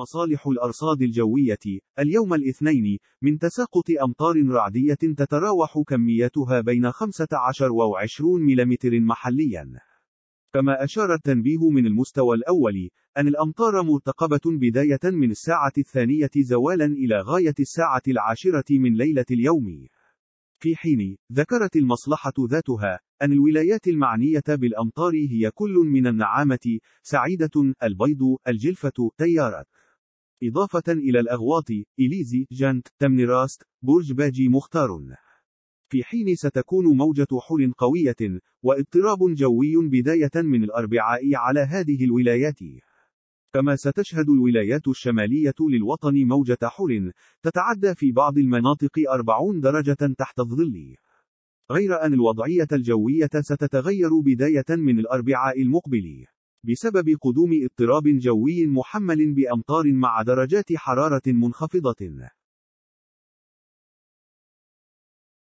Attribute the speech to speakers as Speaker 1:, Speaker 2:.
Speaker 1: مصالح الأرصاد الجوية اليوم الاثنين من تساقط أمطار رعدية تتراوح كميتها بين 15 و20 ملم محليا كما أشار التنبيه من المستوى الأول أن الأمطار مرتقبة بداية من الساعة الثانية زوالا إلى غاية الساعة العاشرة من ليلة اليوم في حين ذكرت المصلحة ذاتها أن الولايات المعنية بالأمطار هي كل من النعامة، سعيدة، البيض، الجلفة، تيارة إضافة إلى الأغواط إليزي، جانت، تمنراست، برج باجي مختار. في حين ستكون موجة حر قوية، واضطراب جوي بداية من الأربعاء على هذه الولايات. كما ستشهد الولايات الشمالية للوطن موجة حر، تتعدى في بعض المناطق 40 درجة تحت الظل. غير أن الوضعية الجوية ستتغير بداية من الأربعاء المقبل. بسبب قدوم اضطراب جوي محمل بأمطار مع درجات حرارة منخفضة